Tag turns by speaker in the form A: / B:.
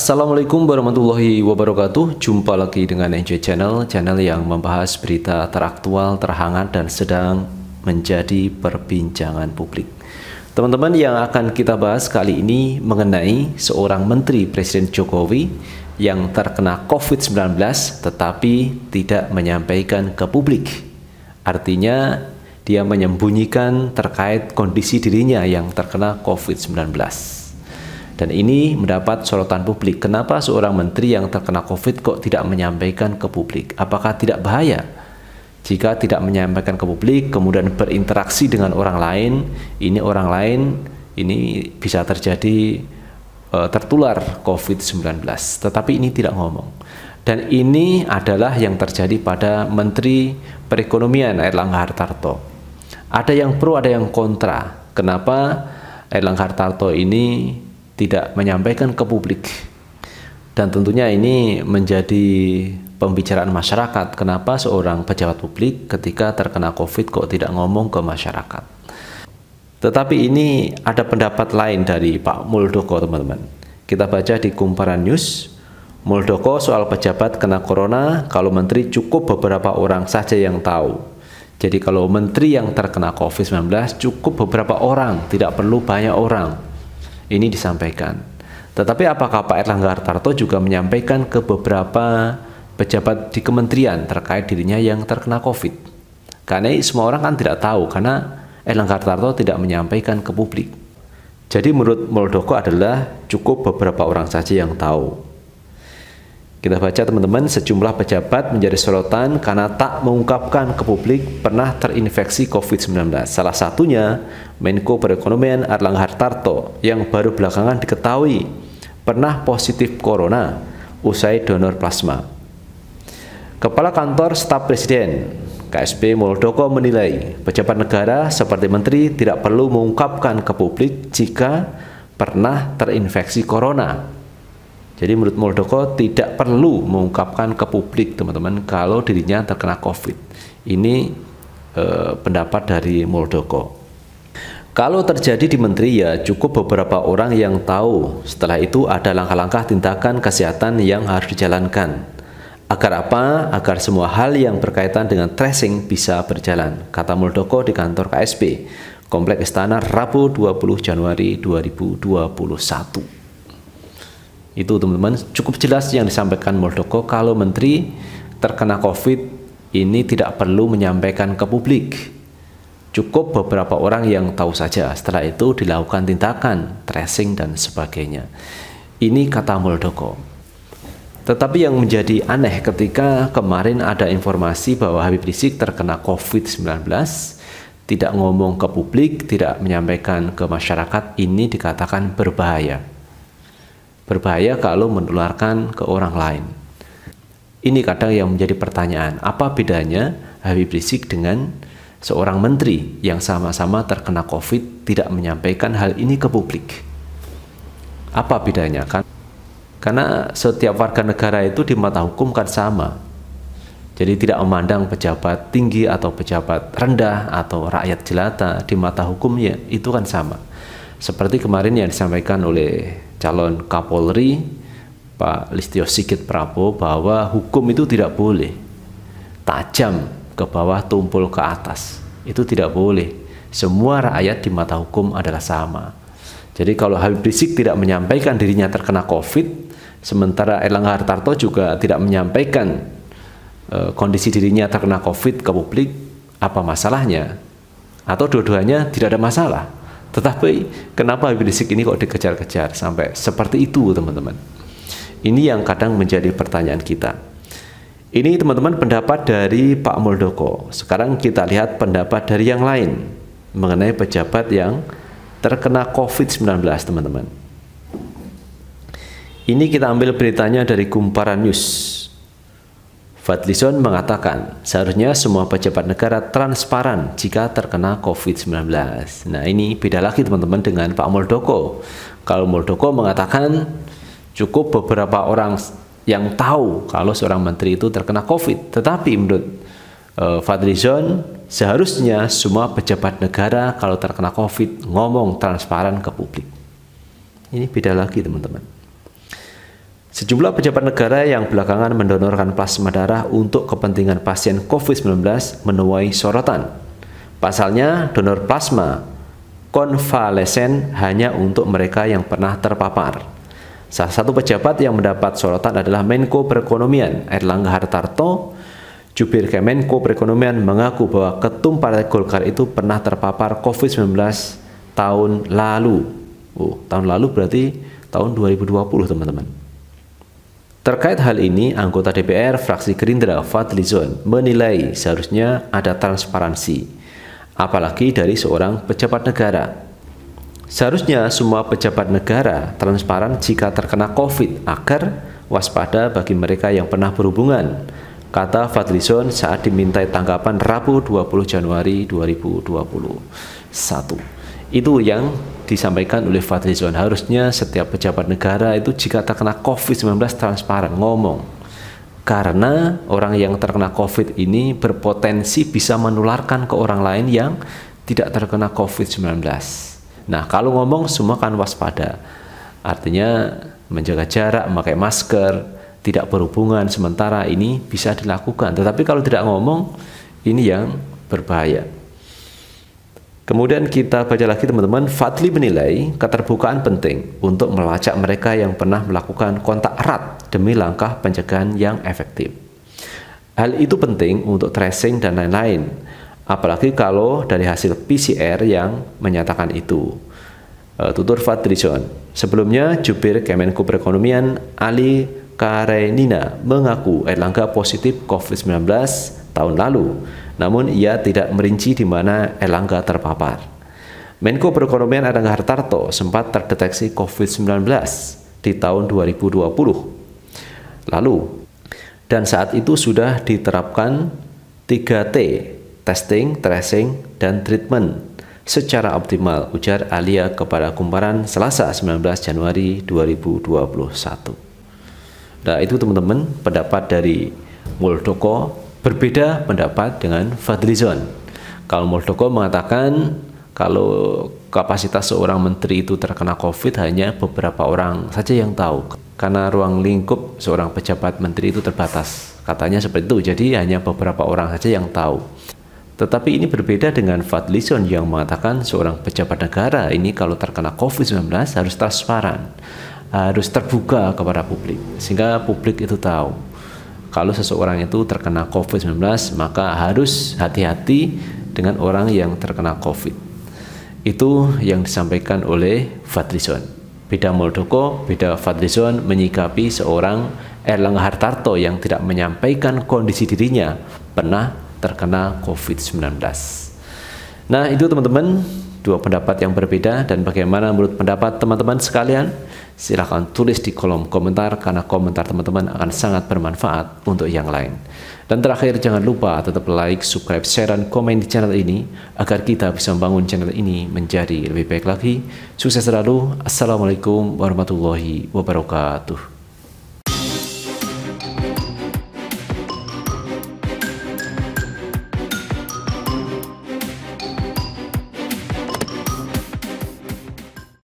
A: Assalamualaikum warahmatullahi wabarakatuh Jumpa lagi dengan Enjoy Channel Channel yang membahas berita teraktual, terhangat dan sedang menjadi perbincangan publik Teman-teman yang akan kita bahas kali ini mengenai seorang Menteri Presiden Jokowi yang terkena COVID-19 tetapi tidak menyampaikan ke publik Artinya dia menyembunyikan terkait kondisi dirinya yang terkena COVID-19 dan ini mendapat sorotan publik. Kenapa seorang menteri yang terkena COVID kok tidak menyampaikan ke publik? Apakah tidak bahaya? Jika tidak menyampaikan ke publik, kemudian berinteraksi dengan orang lain, ini orang lain, ini bisa terjadi e, tertular COVID-19. Tetapi ini tidak ngomong. Dan ini adalah yang terjadi pada Menteri Perekonomian Erlangga Hartarto. Ada yang pro, ada yang kontra. Kenapa Erlangga Hartarto ini tidak menyampaikan ke publik. Dan tentunya ini menjadi pembicaraan masyarakat. Kenapa seorang pejabat publik ketika terkena COVID kok tidak ngomong ke masyarakat? Tetapi ini ada pendapat lain dari Pak Muldoko, teman-teman. Kita baca di Kumparan News, Muldoko soal pejabat kena corona, kalau menteri cukup beberapa orang saja yang tahu. Jadi kalau menteri yang terkena COVID-19 cukup beberapa orang, tidak perlu banyak orang ini disampaikan. Tetapi apakah Pak Erlangga Hartarto juga menyampaikan ke beberapa pejabat di kementerian terkait dirinya yang terkena COVID? Karena semua orang kan tidak tahu karena Erlangga Hartarto tidak menyampaikan ke publik. Jadi menurut Muldoko adalah cukup beberapa orang saja yang tahu. Kita baca teman-teman, sejumlah pejabat menjadi sorotan karena tak mengungkapkan ke publik pernah terinfeksi COVID-19. Salah satunya Menko Perekonomian Erlangga Hartarto yang baru belakangan diketahui pernah positif corona usai donor plasma. Kepala Kantor Staf Presiden KSP Muldoko menilai pejabat negara seperti menteri tidak perlu mengungkapkan ke publik jika pernah terinfeksi corona jadi menurut Muldoko tidak perlu mengungkapkan ke publik teman-teman kalau dirinya terkena COVID. Ini eh, pendapat dari Muldoko. Kalau terjadi di menteri ya cukup beberapa orang yang tahu. Setelah itu ada langkah-langkah tindakan kesehatan yang harus dijalankan. Agar apa? Agar semua hal yang berkaitan dengan tracing bisa berjalan, kata Muldoko di kantor KSP, Komplek Istana Rabu 20 Januari 2021. Itu teman-teman cukup jelas yang disampaikan Muldoko kalau menteri terkena COVID ini tidak perlu menyampaikan ke publik. Cukup beberapa orang yang tahu saja. Setelah itu dilakukan tindakan tracing dan sebagainya. Ini kata Muldoko. Tetapi yang menjadi aneh ketika kemarin ada informasi bahwa Habib Rizik terkena COVID-19, tidak ngomong ke publik, tidak menyampaikan ke masyarakat, ini dikatakan berbahaya berbahaya kalau menularkan ke orang lain. Ini kadang yang menjadi pertanyaan, apa bedanya Habib Rizik dengan seorang menteri yang sama-sama terkena COVID tidak menyampaikan hal ini ke publik? Apa bedanya? Kan karena setiap warga negara itu di mata hukum kan sama. Jadi tidak memandang pejabat tinggi atau pejabat rendah atau rakyat jelata di mata hukumnya itu kan sama. Seperti kemarin yang disampaikan oleh calon Kapolri Pak Listio Sigit Prabowo bahwa hukum itu tidak boleh tajam ke bawah tumpul ke atas. Itu tidak boleh. Semua rakyat di mata hukum adalah sama. Jadi kalau Habib Rizik tidak menyampaikan dirinya terkena COVID, sementara Erlangga Hartarto juga tidak menyampaikan e, kondisi dirinya terkena COVID ke publik, apa masalahnya? Atau dua-duanya tidak ada masalah? Tetapi kenapa Habib Rizik ini kok dikejar-kejar sampai seperti itu teman-teman? Ini yang kadang menjadi pertanyaan kita. Ini teman-teman pendapat dari Pak Muldoko. Sekarang kita lihat pendapat dari yang lain mengenai pejabat yang terkena COVID-19 teman-teman. Ini kita ambil beritanya dari Kumparan News. Fadlizon mengatakan, seharusnya semua pejabat negara transparan jika terkena COVID-19. Nah ini beda lagi teman-teman dengan Pak Muldoko. Kalau Muldoko mengatakan cukup beberapa orang yang tahu kalau seorang menteri itu terkena COVID. Tetapi menurut uh, Fadlizon, seharusnya semua pejabat negara kalau terkena COVID ngomong transparan ke publik. Ini beda lagi teman-teman. Sejumlah pejabat negara yang belakangan mendonorkan plasma darah untuk kepentingan pasien COVID-19 menuai sorotan. Pasalnya, donor plasma konvalesen hanya untuk mereka yang pernah terpapar. Salah satu pejabat yang mendapat sorotan adalah Menko Perekonomian Erlangga Hartarto. Jubir Kemenko Perekonomian mengaku bahwa ketum Partai Golkar itu pernah terpapar COVID-19 tahun lalu. Oh, tahun lalu berarti tahun 2020, teman-teman. Terkait hal ini, anggota DPR fraksi Gerindra Fadlizon menilai seharusnya ada transparansi, apalagi dari seorang pejabat negara. Seharusnya semua pejabat negara transparan jika terkena COVID agar waspada bagi mereka yang pernah berhubungan, kata Fadlizon saat dimintai tanggapan Rabu 20 Januari 2021. Itu yang disampaikan oleh Fadlizon harusnya setiap pejabat negara itu jika terkena COVID-19 transparan ngomong karena orang yang terkena COVID ini berpotensi bisa menularkan ke orang lain yang tidak terkena COVID-19. Nah, kalau ngomong semua kan waspada. Artinya menjaga jarak, memakai masker, tidak berhubungan sementara ini bisa dilakukan. Tetapi kalau tidak ngomong ini yang berbahaya. Kemudian kita baca lagi teman-teman, Fadli menilai keterbukaan penting untuk melacak mereka yang pernah melakukan kontak erat demi langkah pencegahan yang efektif. Hal itu penting untuk tracing dan lain-lain, apalagi kalau dari hasil PCR yang menyatakan itu. Eh, tutur Fadli John, sebelumnya jubir Kemenko Perekonomian Ali Karenina mengaku Erlangga positif COVID-19 tahun lalu. Namun ia tidak merinci di mana Elangga terpapar. Menko Perekonomian Erlangga Hartarto sempat terdeteksi COVID-19 di tahun 2020. Lalu, dan saat itu sudah diterapkan 3T, testing, tracing, dan treatment secara optimal, ujar Alia kepada Kumparan Selasa 19 Januari 2021. Nah itu teman-teman pendapat dari Muldoko Berbeda pendapat dengan Fadlizon. Kalau Muldoko mengatakan kalau kapasitas seorang menteri itu terkena COVID hanya beberapa orang saja yang tahu karena ruang lingkup seorang pejabat menteri itu terbatas. Katanya seperti itu, jadi hanya beberapa orang saja yang tahu. Tetapi ini berbeda dengan Fadlison yang mengatakan seorang pejabat negara ini kalau terkena COVID-19 harus transparan, harus terbuka kepada publik, sehingga publik itu tahu kalau seseorang itu terkena COVID-19 maka harus hati-hati dengan orang yang terkena COVID. Itu yang disampaikan oleh Fadlizon. Beda Muldoko, beda Fadlizon menyikapi seorang Erlangga Hartarto yang tidak menyampaikan kondisi dirinya pernah terkena COVID-19. Nah itu teman-teman dua pendapat yang berbeda dan bagaimana menurut pendapat teman-teman sekalian? Silahkan tulis di kolom komentar karena komentar teman-teman akan sangat bermanfaat untuk yang lain. Dan terakhir jangan lupa tetap like, subscribe, share, dan komen di channel ini agar kita bisa membangun channel ini menjadi lebih baik lagi. Sukses selalu. Assalamualaikum warahmatullahi wabarakatuh.